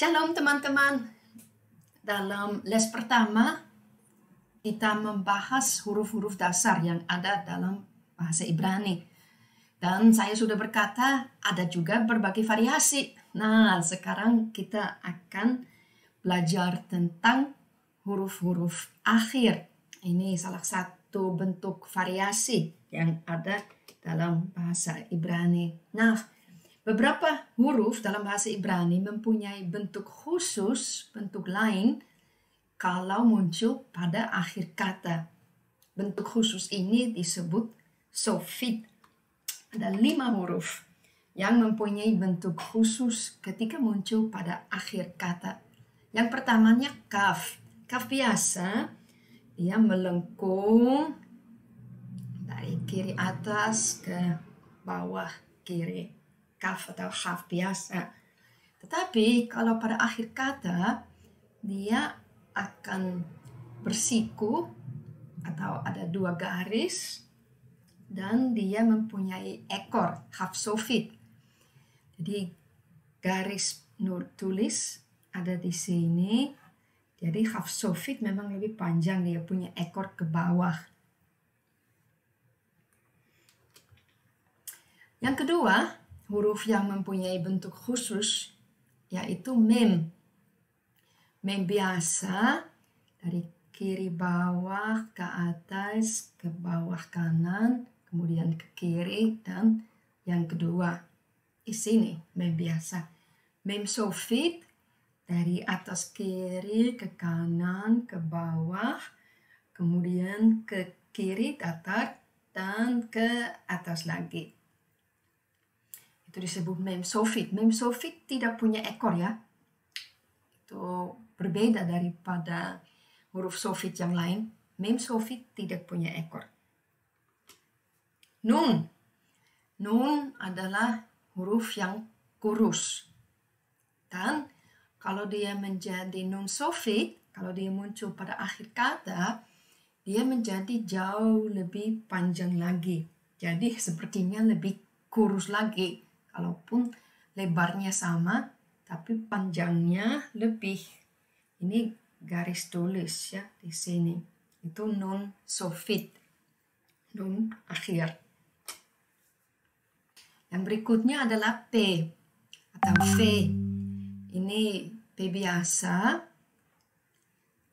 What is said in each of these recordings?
Shalom teman-teman. Dalam les pertama kita membahas huruf-huruf dasar yang ada dalam bahasa Ibrani. Dan saya sudah berkata ada juga berbagai variasi. Nah, sekarang kita akan belajar tentang huruf-huruf akhir. Ini salah satu bentuk variasi yang ada dalam bahasa Ibrani. Nah, Beberapa huruf dalam bahasa Ibrani mempunyai bentuk khusus, bentuk lain, kalau muncul pada akhir kata. Bentuk khusus ini disebut sofit. Ada lima huruf yang mempunyai bentuk khusus ketika muncul pada akhir kata. Yang pertamanya kaf. Kaf biasa, dia melengkung dari kiri atas ke bawah kiri kaf atau haf biasa. Tetapi kalau pada akhir kata dia akan bersiku atau ada dua garis dan dia mempunyai ekor haf sofit. Jadi garis nur tulis ada di sini. Jadi haf sofit memang lebih panjang dia punya ekor ke bawah. Yang kedua, huruf yang mempunyai bentuk khusus yaitu mem. Mem biasa dari kiri bawah ke atas, ke bawah kanan, kemudian ke kiri dan yang kedua di sini mem biasa. Mem sofit dari atas kiri ke kanan ke bawah, kemudian ke kiri datar dan ke atas lagi itu disebut memsofit memsofit tidak punya ekor ya itu berbeda daripada huruf sofit yang lain sofit tidak punya ekor nun nun adalah huruf yang kurus dan kalau dia menjadi nun sofit kalau dia muncul pada akhir kata dia menjadi jauh lebih panjang lagi jadi sepertinya lebih kurus lagi Kalaupun lebarnya sama, tapi panjangnya lebih. Ini garis tulis ya di sini. Itu non sofit, non akhir. Yang berikutnya adalah P atau V. Ini P biasa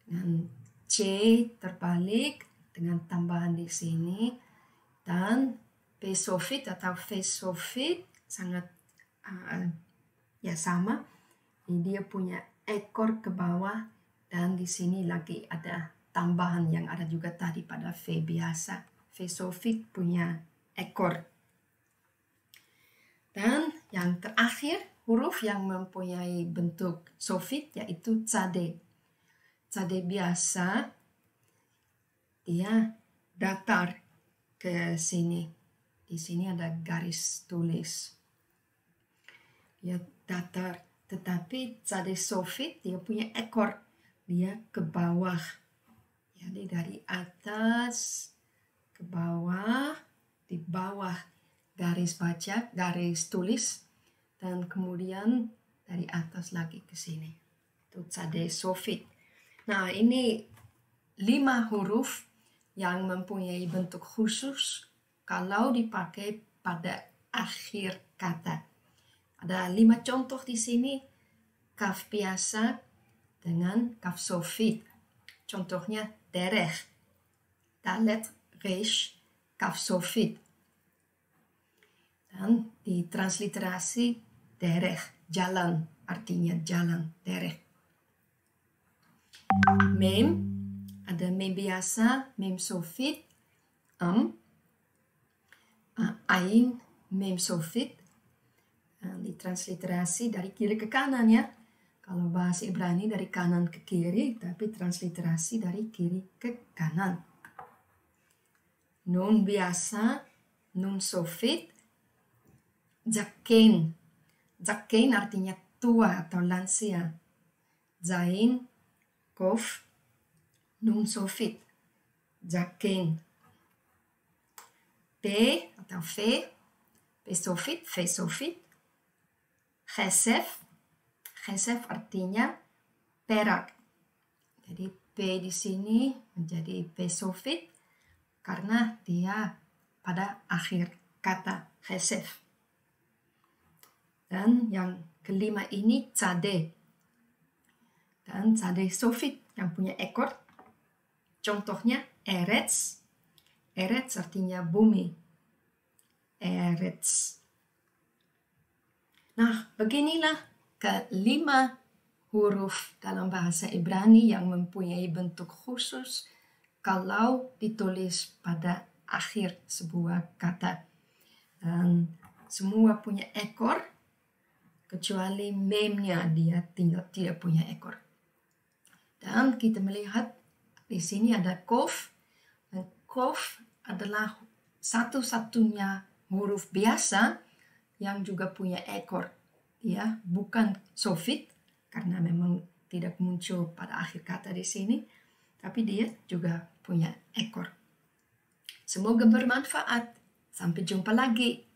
dengan C terbalik dengan tambahan di sini dan P sofit atau V sofit sangat uh, ya sama. ini Dia punya ekor ke bawah dan di sini lagi ada tambahan yang ada juga tadi pada V biasa. V sofit punya ekor. Dan yang terakhir huruf yang mempunyai bentuk sofit yaitu cade. Cade biasa dia datar ke sini. Di sini ada garis tulis ya datar. Tetapi cadai sofit dia punya ekor, dia ke bawah. Jadi dari atas ke bawah, di bawah garis baca, garis tulis, dan kemudian dari atas lagi ke sini. Itu cadai sofit. Nah ini lima huruf yang mempunyai bentuk khusus kalau dipakai pada akhir kata. Ada lima contoh di sini. Kaf biasa dengan kaf sofit. Contohnya derech, dalet, resh, kaf sofit. Dan di transliterasi derech, jalan, artinya jalan, derech. Mem, ada mem biasa, mem sofit, am, ah, ain, mem sofit, transliterasi dari kiri ke kanan ya. Kalau bahasa Ibrani dari kanan ke kiri, tapi transliterasi dari kiri ke kanan. Nun biasa, nun sofit, jaken. Jaken artinya tua atau lansia. Zain, kof, nun sofit, jaken. P atau fe, pe sofit, fe sofit, Khesef. Khesef artinya perak. Jadi P di sini menjadi P sofit karena dia pada akhir kata Khesef. Dan yang kelima ini Cade. Dan Cade sofit yang punya ekor. Contohnya Eretz. Eretz artinya bumi. Eretz. Nah, beginilah kelima huruf dalam bahasa Ibrani yang mempunyai bentuk khusus kalau ditulis pada akhir sebuah kata. Dan semua punya ekor, kecuali memnya dia tidak, tidak punya ekor. Dan kita melihat di sini ada kof. Dan kof adalah satu-satunya huruf biasa yang juga punya ekor, ya, bukan sofit karena memang tidak muncul pada akhir kata di sini, tapi dia juga punya ekor. Semoga bermanfaat. Sampai jumpa lagi.